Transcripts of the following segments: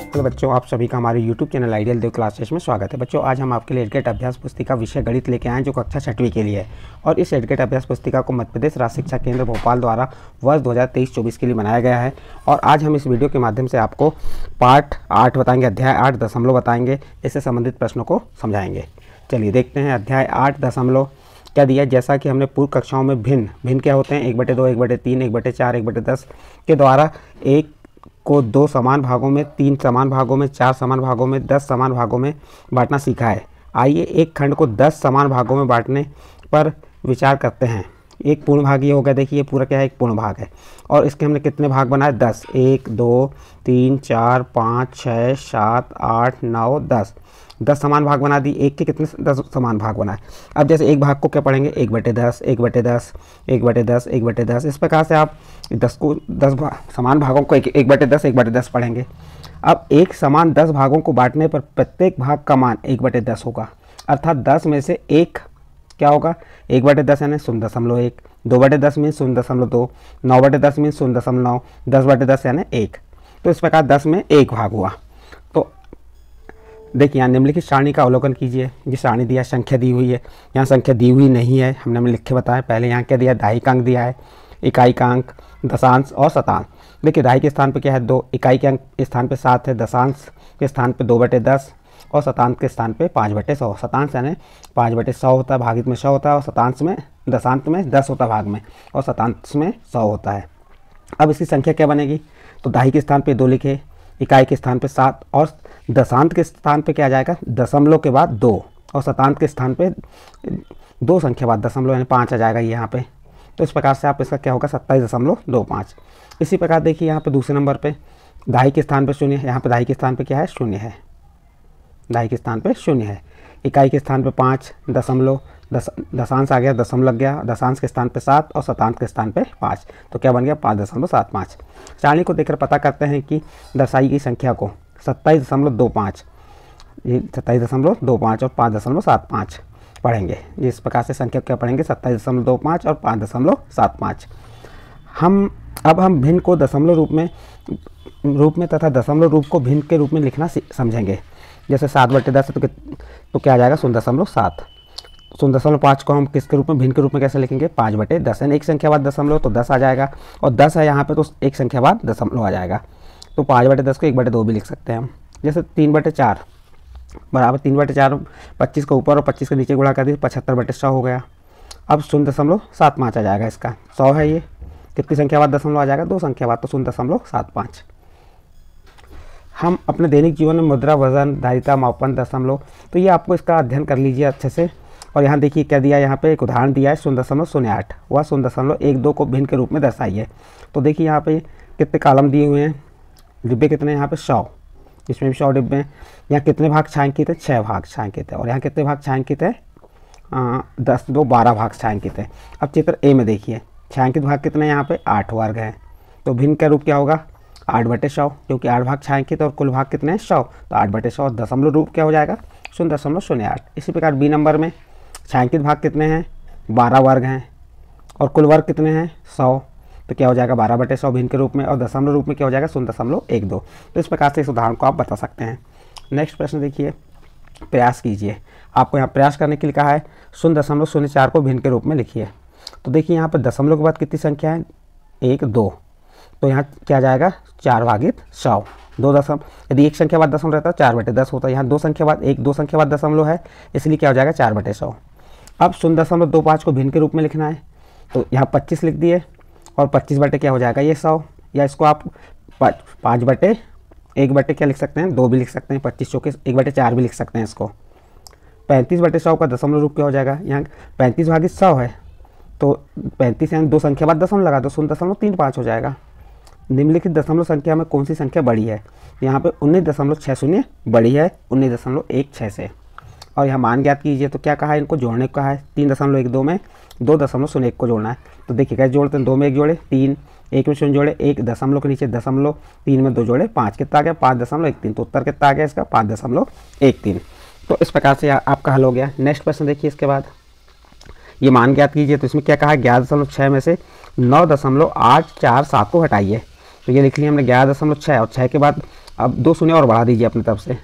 hello बच्चों आप सभी का हमारे YouTube channel ideal Dev classes में स्वागत है बच्चों आज हम आपके लिए एडगेट अभ्यास पुस्तिका विषय गणित लेके आए जो कक्षा छठवीं के लिए है और इस एडगेट अभ्यास पुस्तिका को मध्य प्रदेश राज्य शिक्षा केंद्र भोपाल द्वारा वर्ष 2023-24 के लिए बनाया गया है और आज हम इस वीडियो के माध्यम से आपको पार्ट आठ बताएंगे अध्याय आठ दशमलव बताएंगे इससे संबंधित प्रश्नों को समझाएंगे चलिए देखते हैं अध्याय आठ दशमलव क्या दिया जैसा कि हमने पूर्व कक्षाओं में भिन्न भिन्न क्या होते हैं एक बटे दो एक बटे तीन एक बटे चार एक बटे दस के द्वारा एक को दो समान भागों में तीन समान भागों में चार समान भागों में दस समान भागों में बांटना सीखा है आइए एक खंड को दस समान भागों में बांटने पर विचार करते हैं एक पूर्ण भाग ये हो गया देखिए पूरा क्या है एक पूर्ण भाग है और इसके हमने कितने भाग बनाए दस एक दो तीन चार पाँच छः सात आठ नौ दस दस समान भाग बना दी एक के कितने दस समान भाग बनाए अब जैसे एक भाग को क्या पढ़ेंगे एक बटे दस एक बटे दस एक बटे दस एक बटे दस इस प्रकार से आप दस को दस भा, समान भागों को एक एक बटे दस एक बटे दस पढ़ेंगे अब एक समान दस भागों को बांटने पर प्रत्येक भाग का मान एक बटे दस होगा अर्थात दस में से एक क्या होगा एक बटे दस यानी शून्य दशमलव एक दो बटे दस मीन शून्य दशमलव दो नौ बटे दस मीन शून्य दशमलव नौ दस बटे दस यानी एक तो इस प्रकार दस में एक भाग हुआ देखिए यहाँ निम्नलिखित सारणी का अवलोकन कीजिए ये सारणी दिया संख्या दी हुई है यहाँ संख्या दी हुई नहीं है हमने हमें लिखे बताया पहले यहाँ क्या दिया दाई का अंक दिया है इकाई का अंक दशांश और शतांश देखिए दाई के स्थान पर क्या है दो इकाई के अंक स्थान पर सात है दशांश के स्थान पर दो बटे दस और शतांश के स्थान पर पाँच बटे सौ शतांश यानी पाँच बटे सौ होता है भागित में सौ होता है और शतांश में दशांत में दस होता है भाग में और शतांश में सौ होता है अब इसकी संख्या क्या बनेगी तो दाही के स्थान पर दो लिखे इकाई के स्थान पर सात और दशांत के स्थान पे क्या जाएगा दशमलव के बाद दो और शतांत के स्थान पे दो संख्या बाद दशमलव यानी पाँच आ जाएगा यहाँ पे तो इस प्रकार से आप इसका क्या होगा सत्ताईस दशमलव दो पाँच इसी प्रकार देखिए यहाँ पे दूसरे नंबर पे दहाई के स्थान पे शून्य है यहाँ पे दहाई के स्थान पे क्या है शून्य है दहाई के स्थान पे शून्य है इकाई के स्थान पे पाँच दशमलव दस दशांश आ गया दशम लग गया दशांश के स्थान पे सात और शतांश के स्थान पे पाँच तो क्या बन गया पाँच दशमलव सात पाँच सारणी को देखकर पता करते हैं कि दर्शाई की संख्या को सत्ताईस दशमलव दो पाँच ये सत्ताईस दशमलव दो पाँच और पाँच दशमलव सात पाँच पढ़ेंगे इस प्रकार से संख्या क्या पढ़ेंगे सत्ताईस दशमलव दो पाँच और पाँच दशमलव सात पाँच हम अब हम भिन्न को दशमलव रूप में रूप में तथा दशमलव रूप को भिन्न के रूप में लिखना समझेंगे जैसे सात बटे दस तो, तो क्या आ जाएगा शून्य दशमलव सात शून्य दशमलव पाँच को हम किसके रूप में भिन्न के रूप में कैसे लिखेंगे पाँच बटे दस यानी एक संख्या बाद दशमलव तो दस आ जाएगा और दस है यहाँ पे तो एक संख्या बाद दशमलव आ जाएगा तो पाँच बटे दस को एक बटे दो भी लिख सकते हैं हम जैसे तीन बटे चार बराबर तीन बटे चार पच्चीस को ऊपर और पच्चीस के नीचे गुणा कर दिए पचहत्तर बटे सौ हो गया अब शून्य दशमलव सात पाँच आ जाएगा इसका सौ है ये कितनी संख्या बाद दशमलव आ जाएगा दो संख्या बाद तो शून्य दशमलव सात पाँच हम अपने दैनिक जीवन में मुद्रा वजन धारिता मापन दशमलव तो ये आपको इसका अध्ययन कर लीजिए अच्छे से और यहाँ देखिए क्या दिया यहाँ पे एक उदाहरण दिया है शून्य दशमलव शून्य आठ वह शून्य दशमलव एक दो को भिन्न के रूप में दर्शाइए तो देखिए यहाँ पे कितने कालम दिए हुए हैं डिब्बे कितने यहाँ पे सौ इसमें भी सौ डिब्बे हैं यहाँ कितने भाग छायांकित है छः भाग छायांकित है और यहाँ कितने भाग छायांकित है दस दो बारह भाग छायांकित है अब चित्र ए में देखिए छायांकित भाग कितने यहाँ पे आठ वर्ग हैं तो भिन्न का रूप क्या होगा आठ बटे सौ क्योंकि आठ भाग छायांकित और कुल भाग कितने हैं सौ तो आठ बटे सौ दशमलव रूप क्या हो जाएगा शून्य दशमलव शून्य आठ इसी प्रकार बी नंबर में छायांकित भाग कितने हैं बारह वर्ग हैं और कुल वर्ग कितने हैं सौ तो क्या हो जाएगा बारह बटे सौ भिन्न के रूप में और दशमलव रूप में क्या हो जाएगा शून्य दशमलव एक दो तो इस प्रकार से इस उदाहरण को आप बता सकते हैं नेक्स्ट प्रश्न देखिए प्रयास कीजिए आपको यहाँ प्रयास करने के लिए कहा है शून्य दशमलव शून्य चार को भिन्न के रूप में लिखिए तो देखिए यहाँ पर दशमलव के बाद कितनी संख्या है एक दो तो यहाँ क्या जाएगा चार भागित सौ दो दशम यदि एक संख्या बाद दशमलव रहता है चार बटे दस होता है यहाँ दो संख्या बाद एक दो संख्या बाद दशमलव है इसलिए क्या हो जाएगा चार बटे सौ अब शून्य दशमलव दो पाँच को भिन्न के रूप में लिखना है तो यहाँ पच्चीस लिख दिए और पच्चीस बटे क्या हो जाएगा ये सौ या इसको आप पाँच पाँच बटे एक बटे क्या लिख सकते हैं दो भी लिख सकते हैं पच्चीस चौके एक बटे चार भी लिख सकते हैं इसको पैंतीस बटे सौ का दशमलव रूप क्या हो जाएगा यहाँ पैंतीस भागी सौ है तो पैंतीस यानी दो संख्या बाद दशमलव लगा दो शून्य दशमलव तीन पाँच हो जाएगा निम्नलिखित दशमलव संख्या में कौन सी संख्या बड़ी है यहाँ पे उन्नीस दशमलव छः शून्य बड़ी है उन्नीस दशमलव एक छः से और यहाँ मान ज्ञात कीजिए तो क्या कहा है इनको जोड़ने को कहा है तीन दशमलव एक दो में दो दशमलव शून्य एक को जोड़ना है तो देखिए कैसे जोड़ते हैं दो में एक जोड़े तीन एक में शून्य जोड़े एक दशमलव के नीचे दशमलव तीन में दो जोड़े पाँच कितना आ गया पाँच दशमलव एक तीन तो उत्तर कितना आ गया इसका पाँच दशमलव एक तीन तो इस प्रकार से आपका हल हो गया नेक्स्ट क्वेश्चन देखिए इसके बाद ये मान ज्ञात कीजिए तो इसमें क्या कहा है ग्यारह दशमलव छः में से नौ दशमलव आठ चार सात को हटाइए तो ये लिख लिया हमने ग्यारह दशमलव छः और छः के बाद अब दो शून्य और बढ़ा दीजिए अपनी तरफ से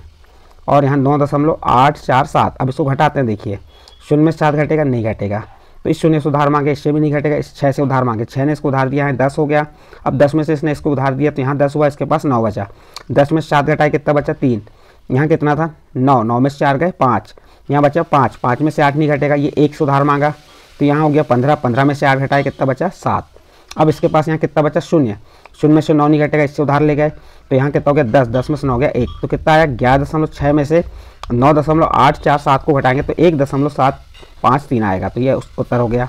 और यहाँ नौ दशमलव आठ चार सात अब इसको घटाते हैं देखिए शून्य में सात घटेगा नहीं घटेगा तो इस शून्य से उधार मांगे इससे भी नहीं घटेगा इस छः से उधार मांगे छः ने इसको उधार दिया है दस हो गया अब दस में से इसने इसको उधार दिया तो यहाँ दस हुआ इसके पास नौ बचा दस में सात घटाए कितना बचा तीन यहाँ कितना था नौ नौ में से चार गए पाँच यहाँ बचा पाँच पाँच में से आठ नहीं घटेगा ये एक से उधार मांगा तो यहाँ हो गया पंद्रह पंद्रह में से आठ घटाए कितना बचा सात अब इसके पास यहाँ कितना बचा शून्य शून्य में से नौ नहीं घटेगा इससे उधार ले गए तो यहाँ कितना हो गया दस दस में से नौ गया एक तो कितना आया ग्यारह दशमलव छः में से नौ दशमलव आठ चार सात को घटाएंगे तो एक दशमलव सात पाँच तीन आएगा तो ये उत्तर हो गया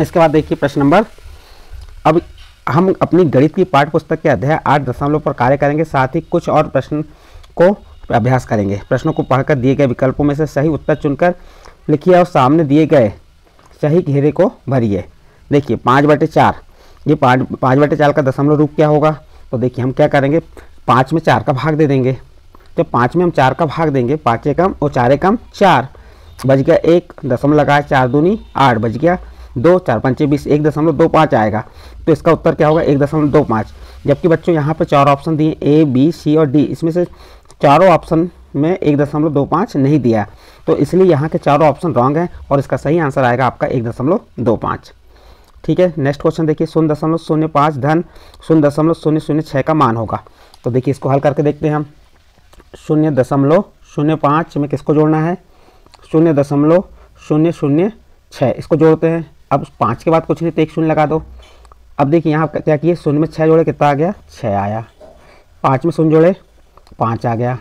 इसके बाद देखिए प्रश्न नंबर अब हम अपनी गणित की पाठ्यपुस्तक पुस्तक के अध्याय आठ दशमलव पर कार्य करेंगे साथ ही कुछ और प्रश्न को अभ्यास करेंगे प्रश्नों को पढ़कर दिए गए विकल्पों में से सही उत्तर चुनकर लिखिए और सामने दिए गए सही घेरे को भरिए देखिए पाँच बटे चार ये पाँच पाँच बटे चार का दशमलव रूप क्या होगा तो देखिए हम क्या करेंगे पाँच में चार का भाग दे देंगे जब तो पाँच में हम चार का भाग देंगे पाँच एकम और चार एकम चार बज गया एक दशमलव लगाए चार दूनी आठ बज गया दो चार पंचे बीस एक दशमलव दो पाँच आएगा तो इसका उत्तर क्या होगा एक दशमलव दो पाँच जबकि बच्चों यहाँ पर चार ऑप्शन दिए ए बी सी और डी इसमें से चारों ऑप्शन में एक दशमलव दो पाँच नहीं दिया तो इसलिए यहाँ के चारों ऑप्शन रॉन्ग हैं और इसका सही आंसर आएगा आपका एक दशमलव दो पाँच ठीक है नेक्स्ट क्वेश्चन देखिए शून्य दशमलव शून्य पाँच धन शून्य दशमलव शून्य शून्य छः का मान होगा तो देखिए इसको हल करके देखते हैं हम शून्य दशमलव शून्य पाँच में किसको जोड़ना है शून्य दशमलव शून्य शून्य छः इसको जोड़ते हैं अब पाँच के बाद कुछ नहीं तो एक शून्य लगा दो अब देखिए यहाँ क्या किए शून्य में छः जोड़े कितना आ गया छः आया पाँच में शून्य जोड़े पाँच आ गया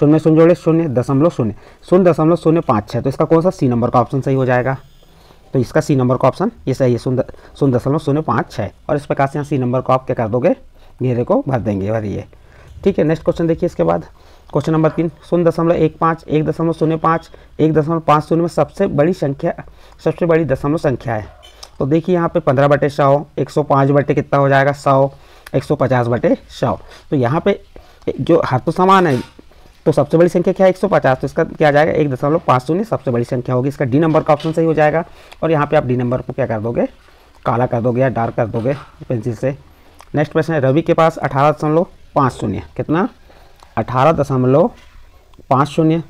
शून्य में शून्य जोड़े शून्य दशमलव शून्य शून्य दशमलव शून्य पाँच छः तो इसका कौन सा सी नंबर का ऑप्शन सही हो जाएगा तो इसका सी नंबर का ऑप्शन ये सही है शून्य दशमलव शून्य पाँच छः और इस प्रकार से यहाँ सी नंबर को आप क्या कर दोगे घेरे को भर देंगे भरिए ठीक है नेक्स्ट क्वेश्चन देखिए इसके बाद क्वेश्चन नंबर तीन शून्य दशमलव एक पाँच एक दशमलव शून्य पाँच एक दशमलव पाँच शून्य में सबसे बड़ी संख्या सबसे बड़ी दशमलव संख्या है तो देखिए यहाँ पे पंद्रह बटे सौ एक सौ पाँच बटे कितना हो जाएगा सौ एक सौ पचास बटे सौ तो यहाँ पे जो हर तो समान है तो सबसे बड़ी संख्या क्या है पचास तो इसका क्या जाएगा एक दशमलव पाँच शून्य सबसे बड़ी संख्या होगी इसका डी नंबर का ऑप्शन सही हो जाएगा और यहाँ पे आप डी नंबर को क्या कर दोगे काला कर दोगे या डार्क कर दोगे पेंसिल से नेक्स्ट प्रश्न है रवि के पास अठारह दशमलव पाँच शून्य कितना अठारह दशमलव पाँच शून्य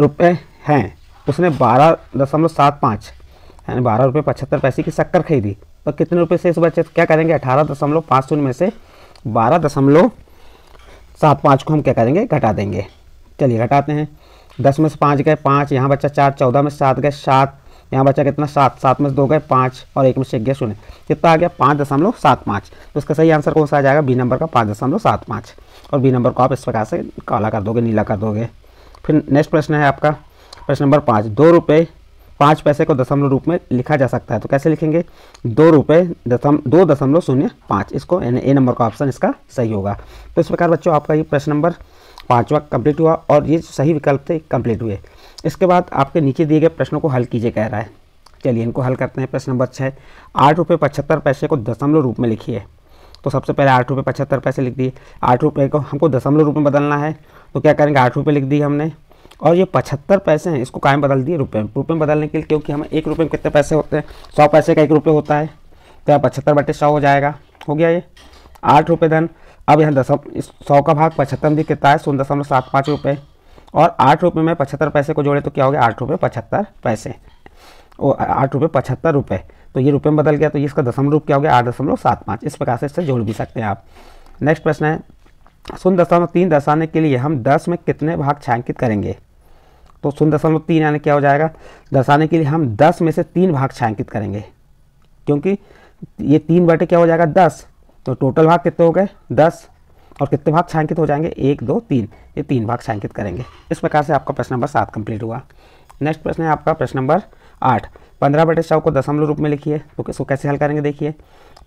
रुपये हैं उसने बारह दशमलव सात पाँच यानी बारह रुपये पचहत्तर पैसे की शक्कर खरीदी तो कितने रुपये से इस बचत क्या करेंगे अठारह दशमलव पाँच शून्य में से बारह दशमलव सात पाँच को हम क्या करेंगे घटा देंगे चलिए घटाते हैं दस में से पाँच गए पाँच यहाँ बच्चा चार चौदह में सात गए सात यहाँ बच्चा कितना सात सात में से दो गए पाँच और एक में से एक गया शून्य कितना आ गया पाँच दशमलव सात पाँच तो इसका सही आंसर कौन सा आ जाएगा बी नंबर का पाँच दशमलव सात पाँच और बी नंबर को आप इस प्रकार से काला कर दोगे नीला कर दोगे फिर नेक्स्ट प्रश्न है आपका प्रश्न नंबर पाँच दो रुपये पाँच पैसे को दशमलव रूप में लिखा जा सकता है तो कैसे लिखेंगे दो रुपये दशम दो दशमलव शून्य पाँच इसको ए नंबर का ऑप्शन इसका सही होगा तो इस प्रकार बच्चों आपका ये प्रश्न नंबर पाँचवा कंप्लीट हुआ और ये सही विकल्प थे कंप्लीट हुए इसके बाद आपके नीचे दिए गए प्रश्नों को हल कीजिए कह रहा है चलिए इनको हल करते हैं प्रश्न नंबर छः आठ रुपये पचहत्तर पैसे को दशमलव रूप में लिखिए तो सबसे पहले आठ रुपये पचहत्तर पैसे लिख दिए आठ रुपये को हमको दशमलव रूप में बदलना है तो क्या करेंगे आठ रुपये लिख दिए हमने और ये पचहत्तर पैसे हैं इसको कायम बदल दिए रुपये में रुपये में बदलने के लिए क्योंकि हमें एक रुपये में कितने पैसे होते हैं सौ पैसे का एक रुपये होता है तो यहाँ पचहत्तर बटे सौ हो जाएगा हो गया ये आठ रुपये धन अब यहाँ दसम इस सौ का भाग पचहत्तर में भी कितना है शून्य दशमलव सात पाँच रुपये और आठ रुपये में पचहत्तर पैसे को जोड़े तो क्या हो गया आठ रुपये पचहत्तर पैसे और आठ रुपये पचहत्तर रुपये तो ये रुपये में बदल गया तो ये इसका दशमलव रूप क्या हो गया आठ दशमलव सात पाँच इस प्रकार से इससे जोड़ भी सकते हैं आप नेक्स्ट प्रश्न है शून्य दशमलव तीन दर्शाने के लिए हम दस में कितने भाग छायांकित करेंगे तो शून्य दशमलव तीन यानी क्या हो जाएगा दर्शाने के लिए हम दस में से तीन भाग छायांकित करेंगे क्योंकि ये तीन बटे क्या हो जाएगा दस तो टोटल भाग कितने हो गए दस और कितने भाग छायांकित हो जाएंगे एक दो तीन ये तीन भाग छायांकित करेंगे इस प्रकार से आपका प्रश्न नंबर सात कंप्लीट हुआ नेक्स्ट प्रश्न है आपका प्रश्न नंबर आठ पंद्रह बटे सौ को दशमलव रूप में लिखिए तो इसको कैसे हल करेंगे देखिए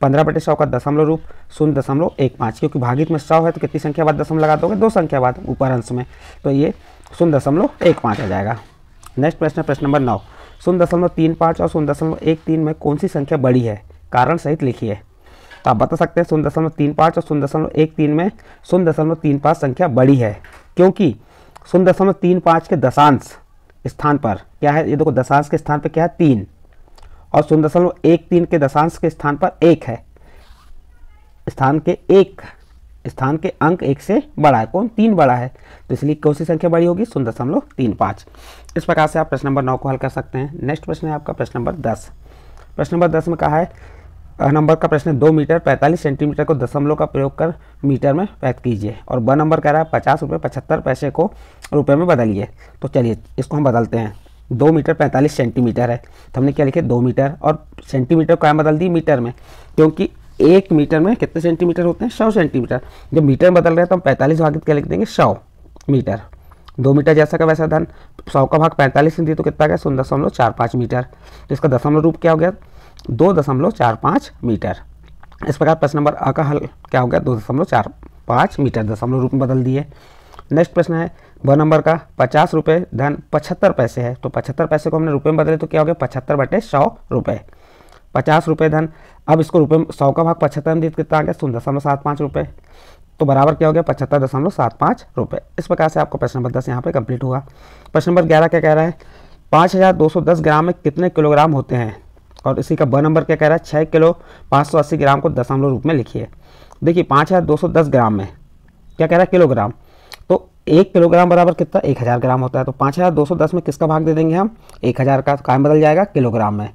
पंद्रह बटे सौ का दशमलव रूप शून्य दशमलव एक पाँच क्योंकि भागित में सौ है तो कितनी संख्या बाद दशमलव लगा दोगे दो संख्या बाद ऊपर अंश में तो ये शून्य दशमलव एक पाँच आ जाएगा नेक्स्ट प्रश्न प्रश्न नंबर नौ शून्य दशमलव तीन पाँच और शून्य दशमलव एक तीन में कौन सी संख्या बड़ी है कारण सहित लिखिए तो आप बता सकते हैं शून्य दशमलव तीन पाँच और शून्य दशमलव एक तीन में शून्य दशमलव तीन पाँच संख्या बड़ी है क्योंकि शून्य दशमलव तीन पाँच के दशांश स्थान पर क्या है ये देखो दशांश के स्थान पर क्या है तीन और शून्य दशमलव एक तीन के दशांश के स्थान पर एक है स्थान के एक स्थान के अंक एक से बड़ा है कौन तीन बड़ा है तो इसलिए कौन सी संख्या बड़ी होगी शून्य दशमलव तीन पाँच इस प्रकार से आप प्रश्न नंबर नौ को हल कर सकते हैं नेक्स्ट प्रश्न है आपका प्रश्न नंबर दस प्रश्न नंबर दस में कहा है नंबर का प्रश्न दो मीटर पैंतालीस सेंटीमीटर को दशमलव का प्रयोग कर मीटर में व्यक्त कीजिए और ब नंबर कह रहा है पचास रुपये पचहत्तर पैसे को रुपये में बदलिए तो चलिए इसको हम बदलते हैं दो मीटर पैंतालीस सेंटीमीटर है तो हमने क्या लिखे दो मीटर और सेंटीमीटर को क्या बदल दी मीटर में क्योंकि एक मीटर में कितने सेंटीमीटर होते हैं सौ सेंटीमीटर जब मीटर में बदल रहे हैं तो हम पैंतालीस भागित क्या लिख देंगे सौ मीटर दो मीटर जैसा का वैसा धन सौ का भाग पैंतालीस दिए तो कितना गया शून्य दशमलव चार पाँच मीटर तो इसका दशमलव रूप क्या हो गया दो दशमलव चार पाँच मीटर इस प्रकार प्रश्न नंबर अ का हल क्या हो गया दो दशमलव चार पाँच मीटर दशमलव रूप में बदल दिए नेक्स्ट प्रश्न है वह नंबर का पचास रुपये धन पचहत्तर पैसे है तो पचहत्तर पैसे को हमने रुपये में बदले तो क्या हो गया पचहत्तर बटे सौ रुपये पचास रुपये धन अब इसको रुपये सौ का भाग पचहत्तर में दे कितना आ गया शून्य दशमलव सात पाँच रुपये तो बराबर क्या हो गया पचहत्तर दशमलव सात पाँच रुपये इस प्रकार से आपको प्रश्न नंबर दस यहाँ पर कंप्लीट हुआ प्रश्न नंबर ग्यारह क्या कह रहा है पाँच हज़ार दो सौ दस ग्राम में कितने किलोग्राम होते हैं और इसी का ब नंबर क्या कह रहा है छः किलो पाँच सौ अस्सी ग्राम को दशमलव रूप में लिखिए देखिए पाँच हज़ार दो सौ दस ग्राम में क्या कह रहा है किलोग्राम तो एक किलोग्राम बराबर कितना एक हज़ार ग्राम होता है तो पाँच हज़ार दो सौ दस में किसका भाग दे देंगे हम एक हज़ार का काम बदल जाएगा किलोग्राम में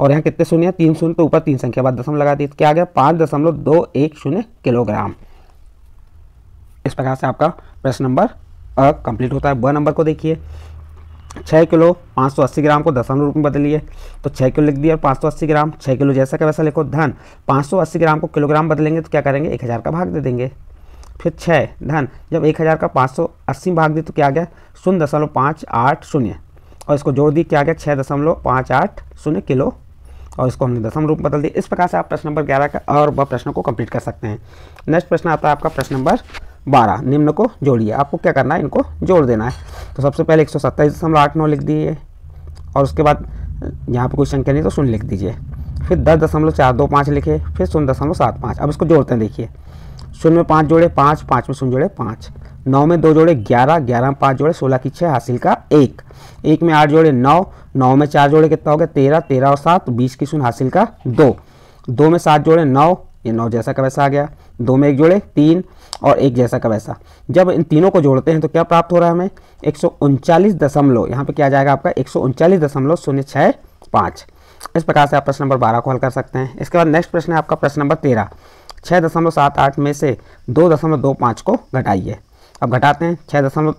और यहाँ कितने शून्य है तीन शून्य तो ऊपर तीन संख्या बाद दशम लगा दी क्या आ गया पाँच दशमलव दो एक शून्य किलोग्राम इस प्रकार से आपका प्रश्न नंबर अ कंप्लीट होता है ब नंबर को देखिए छः किलो पाँच सौ अस्सी ग्राम को दशमलव रूप में बदलिए तो छः किलो लिख दिया और पाँच सौ अस्सी ग्राम छः किलो जैसा का वैसा लिखो धन पाँच सौ अस्सी ग्राम को किलोग्राम बदलेंगे तो क्या करेंगे एक हज़ार का भाग दे देंगे फिर छः धन जब एक हज़ार का पाँच सौ अस्सी भाग दी तो क्या आ गया शून्य दशमलव पाँच आठ शून्य और इसको जोड़ दी क्या आ गया छः दशमलव पाँच आठ शून्य किलो और इसको हमने दशम रूप बदल दिया इस प्रकार से आप प्रश्न नंबर ग्यारह का और वह प्रश्नों को कंप्लीट कर सकते हैं नेक्स्ट प्रश्न आता है आपका प्रश्न नंबर बारह निम्न को जोड़िए आपको क्या करना है इनको जोड़ देना है तो सबसे पहले एक सौ सत्ताईस दशमलव आठ नौ लिख दिए और उसके बाद यहाँ पर कोई संख्या नहीं तो शून्य लिख दीजिए फिर दस दशमलव चार दो पाँच लिखे फिर शून्य दशमलव सात पाँच अब इसको जोड़ते हैं देखिए शून्य में पाँच जोड़े पाँच पाँच में शून्य जोड़े पाँच नौ में दो जोड़े ग्यारह ग्यारह में पाँच जोड़े सोलह की छः हासिल का एक एक में आठ जोड़े नौ नौ में चार जोड़े कितना हो गया तेरह तेरह और सात बीस की शून्य हासिल का दो दो में सात जोड़े नौ ये नौ जैसा का वैसा आ गया दो में एक जोड़े तीन और एक जैसा का वैसा जब इन तीनों को जोड़ते हैं तो क्या प्राप्त हो रहा है हमें एक सौ उनचालीस दशमलव यहाँ पर क्या जाएगा आपका एक सौ उनचालीस दशमलव शून्य छः पाँच इस प्रकार से आप प्रश्न नंबर बारह को हल कर सकते हैं इसके बाद नेक्स्ट प्रश्न है आपका प्रश्न नंबर तेरह छः दशमलव सात आठ में से दो दशमलव दो पाँच को घटाइए अब घटाते हैं छः दशमलव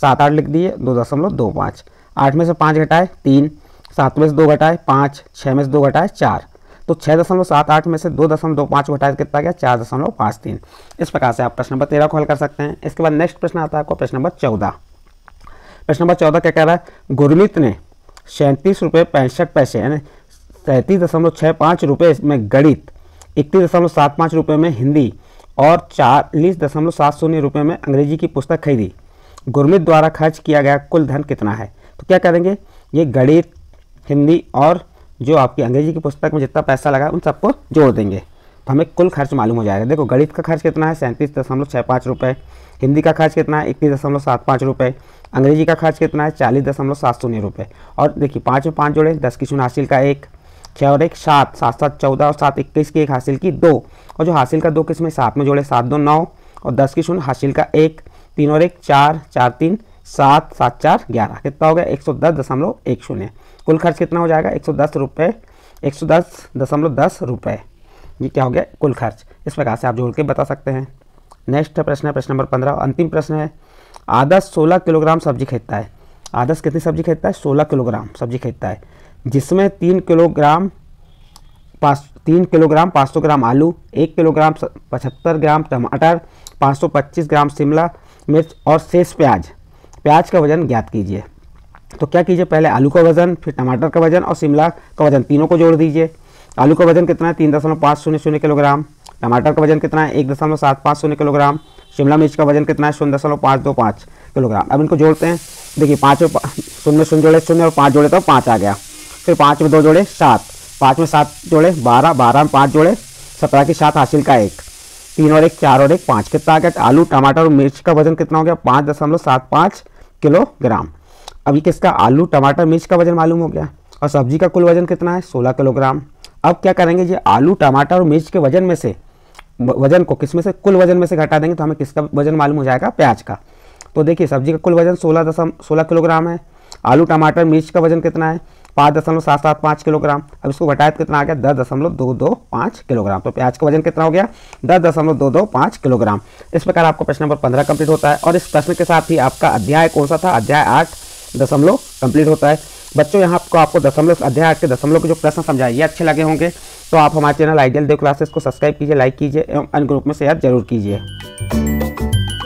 सात आठ लिख दिए दो दशमलव दो पाँच आठ में से पाँच घटाए तीन सात में से दो घटाए पाँच छः में से दो घटाए चार तो छः दशमलव सात आठ में से दो दशमलव दो पाँच घटाए तो कितना गया चार दशमलव पाँच तीन इस प्रकार से आप प्रश्न नंबर तेरह को हल कर सकते हैं इसके बाद नेक्स्ट प्रश्न आता है आपको प्रश्न नंबर चौदह प्रश्न नंबर चौदह क्या कह रहा है गुरमित ने सैंतीस रुपये पैंसठ पैसे यानी सैंतीस दशमलव छः पाँच रुपये में गणित इकतीस दशमलव सात पाँच रुपये में हिंदी और चालीस दशमलव सात शून्य रुपये में अंग्रेजी की पुस्तक खरीदी गुरमित द्वारा खर्च किया गया कुल धन कितना है तो क्या करेंगे ये गणित हिंदी और जो आपकी अंग्रेजी की पुस्तक में जितना पैसा लगा उन सबको जोड़ देंगे तो हमें कुल खर्च मालूम हो जाएगा देखो गणित का खर्च कितना है सैंतीस दशमलव छः पाँच रुपये हिंदी का खर्च कितना है इक्कीस दशमलव सात पाँच रुपये अंग्रेजी का खर्च कितना है चालीस दशमलव सात शून्य रुपये और देखिए पाँच में पाँच जोड़े दस की शून्य हासिल का एक छः और एक सात सात सात चौदह और सात इक्कीस की एक हासिल की दो और जो हासिल का दो किस में सात में जोड़े सात दो नौ और दस की शून्य हासिल का एक तीन और एक चार चार तीन सात सात चार ग्यारह कितना हो गया एक सौ दस दशमलव एक शून्य कुल खर्च कितना हो जाएगा एक सौ दस रुपये एक सौ दस दशमलव दस रुपये ये क्या हो गया कुल खर्च इस प्रकार से आप जोड़ के बता सकते हैं नेक्स्ट प्रश्न है प्रश्न नंबर पंद्रह अंतिम प्रश्न है आदर्श सोलह किलोग्राम सब्जी खरीदता है आदर्श कितनी सब्जी खरीदता है सोलह किलोग्राम सब्जी खरीदता है जिसमें तीन किलोग्राम पाँच तीन किलोग्राम पाँच सौ ग्राम आलू एक किलोग्राम पचहत्तर ग्राम टमाटर पाँच सौ पच्चीस ग्राम शिमला मिर्च और शेष प्याज प्याज का वज़न ज्ञात कीजिए तो क्या कीजिए पहले आलू का वज़न फिर टमाटर का वज़न और शिमला का वज़न तीनों को जोड़ दीजिए आलू का वज़न कितना है तीन दशमलव पाँच शून्य शून्य किलोग्राम टमाटर का वज़न कितना है एक दशमलव सात पाँच शून्य किलोग्राम शिमला मिर्च का वज़न कितना है शून्य दशमलव पाँच दो पाँच किलोग्राम अब इनको जोड़ते हैं देखिए पाँचों शून्य शून्य जोड़े शून्य और पाँच जोड़े तो पाँच आ गया फिर पाँच में दो जोड़े सात पाँच में सात जोड़े बारह बारह में पाँच जोड़े सत्रह के साथ हासिल का एक तीन और एक चार और एक पाँच कितना आ गया आलू टमाटर और मिर्च का वजन कितना हो गया पाँच दशमलव सात पाँच किलोग्राम अभी किसका आलू टमाटर मिर्च का वजन मालूम हो गया और सब्जी का कुल वजन कितना है सोलह किलोग्राम अब क्या करेंगे ये आलू टमाटर और मिर्च के वजन में से वजन को किस में से कुल वजन में से घटा देंगे तो हमें किसका वजन मालूम हो जाएगा प्याज का तो देखिए सब्जी का कुल वजन सोलह दशम सोलह किलोग्राम है आलू टमाटर मिर्च का वजन कितना है पाँच दशमलव सात सात पाँच किलोग्राम अब इसको घटाया तो कितना आ गया दस दशमलव दो दो पाँच किलोग्राम तो प्याज का वजन कितना हो गया दस दशमलव दो दो पाँच किलोग्राम इस प्रकार आपको प्रश्न नंबर पंद्रह कंप्लीट होता है और इस प्रश्न के साथ ही आपका अध्याय कौन सा था अध्याय आठ दशमलव कंप्लीट होता है बच्चों यहाँ आपको आपको दशमलव अध्याय आठ के दशमलव के जो प्रश्न समझाए ये अच्छे लगे होंगे तो आप हमारे चैनल आइडियल देव क्लासेस को सब्सक्राइब कीजिए लाइक कीजिए एवं अन्य ग्रुप में शेयर जरूर कीजिए